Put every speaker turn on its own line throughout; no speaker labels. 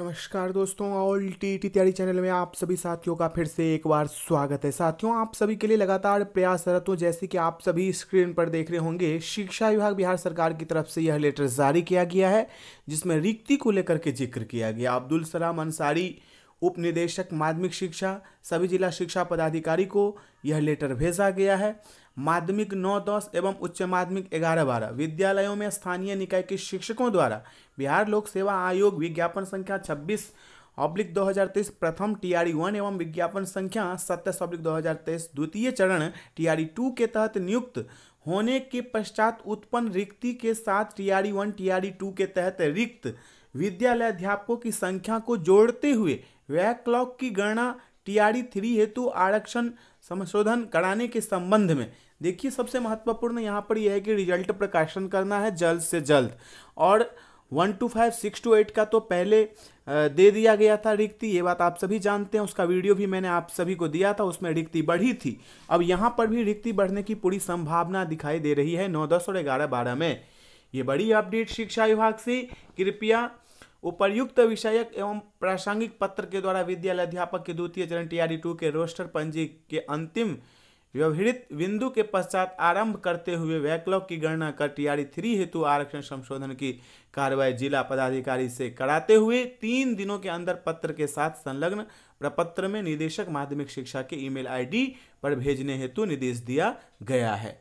नमस्कार दोस्तों all T T Taiyari channel में आप सभी साथियों का फिर से एक बार स्वागत है साथियों आप सभी के लिए लगातार प्रयासरत हूँ जैसे कि आप सभी स्क्रीन पर देख रहे होंगे शिक्षा विभाग बिहार सरकार की तरफ से यह लेटर जारी किया गया है जिसमें रिक्ति को लेकर के जिक्र किया गया अब्दुल सलाम अंसारी उप निदेशक माध्यमिक शिक्षा सभी जिला शिक्षा पदाधिकारी को यह लेटर भेजा गया है माध्यमिक नौ दस एवं उच्च माध्यमिक ग्यारह बारह विद्यालयों में स्थानीय निकाय के शिक्षकों द्वारा बिहार लोक सेवा आयोग विज्ञापन संख्या छब्बीस ऑब्लिक दो प्रथम टी आर वन एवं विज्ञापन संख्या सत्ताईस ऑब्लिक दो द्वितीय चरण टी आर टू के तहत नियुक्त होने के पश्चात उत्पन्न रिक्ति के साथ T R one T R two के तहत रिक्त विद्यालय अध्यापकों की संख्या को जोड़ते हुए वैकलॉग की गणना टीआरडी थ्री हेतु आरक्षण संशोधन कराने के संबंध में देखिए सबसे महत्वपूर्ण यहाँ पर यह है कि रिजल्ट प्रकाशन करना है जल्द से जल्द और one two five six two eight का तो पहले दे दिया गया था रिक्ति ये बात आप सभी जानते हैं उसका वीडियो भी मैंने आप सभी को दिया था उसमें रिक्ति बढ़ी थी अब यहाँ पर भी रिक्ति बढ़ने की पूरी संभावना दिखाई दे रही है नौ दस और ग्यारह बारह में ये बड़ी अपडेट शिक्षा विभाग से कृपया उपर्युक्त विषयक एवं प्रासंगिक पत्र के द्वारा विद्यालय अध्यापक के द्वितीय चरण टीआरडी टू के रोस्टर पंजी के अंतिम व्यवहित बिंदु के पश्चात आरंभ करते हुए वैकलॉग की गणना कर आर थ्री हेतु आरक्षण संशोधन की कार्रवाई जिला पदाधिकारी से कराते हुए तीन दिनों के अंदर पत्र के साथ संलग्न प्रपत्र में निदेशक माध्यमिक शिक्षा के ईमेल आईडी पर भेजने हेतु निर्देश दिया गया है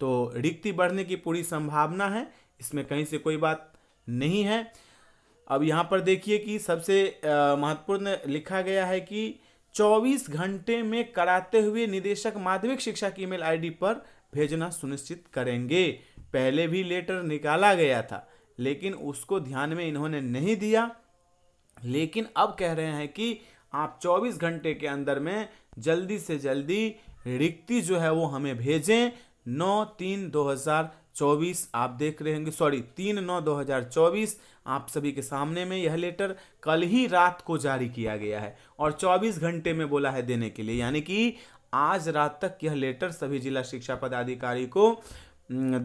तो रिक्ति बढ़ने की पूरी संभावना है इसमें कहीं से कोई बात नहीं है अब यहाँ पर देखिए कि सबसे महत्वपूर्ण लिखा गया है कि 24 घंटे में कराते हुए निदेशक माध्यमिक शिक्षा की ईमेल आईडी पर भेजना सुनिश्चित करेंगे पहले भी लेटर निकाला गया था लेकिन उसको ध्यान में इन्होंने नहीं दिया लेकिन अब कह रहे हैं कि आप 24 घंटे के अंदर में जल्दी से जल्दी रिक्ति जो है वो हमें भेजें नौ तीन दो हजार चौबीस आप देख रहे होंगे सॉरी तीन नौ दो हज़ार चौबीस आप सभी के सामने में यह लेटर कल ही रात को जारी किया गया है और चौबीस घंटे में बोला है देने के लिए यानी कि आज रात तक यह लेटर सभी जिला शिक्षा पदाधिकारी को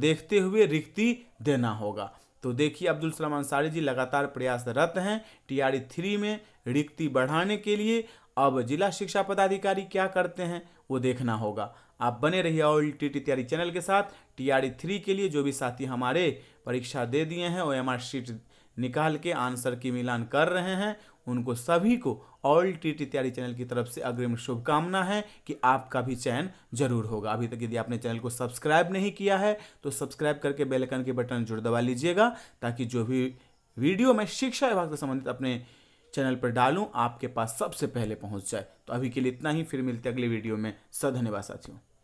देखते हुए रिक्ति देना होगा तो देखिए अब्दुल सलाम अंसारी जी लगातार प्रयासरत हैं टी आर थ्री में रिक्ति बढ़ाने के लिए अब जिला शिक्षा पदाधिकारी क्या करते हैं वो देखना होगा आप बने रहिए all T T Taiyari channel के साथ टी आर थ्री के लिए जो भी साथी हमारे परीक्षा दे दिए हैं ओ एम आर शीट निकाल के आंसर की मिलान कर रहे हैं उनको सभी को all T T Taiyari channel की तरफ से अग्रिम शुभकामना है कि आपका भी चयन जरूर होगा अभी तक यदि आपने चैनल को सब्सक्राइब नहीं किया है तो सब्सक्राइब करके बेलकन के बटन जुड़ दबा लीजिएगा ताकि जो भी वीडियो में शिक्षा विभाग से संबंधित अपने चैनल पर डालूं आपके पास सबसे पहले पहुंच जाए तो अभी के लिए इतना ही फिर मिलते अगले वीडियो में सधन्यवाद साथियों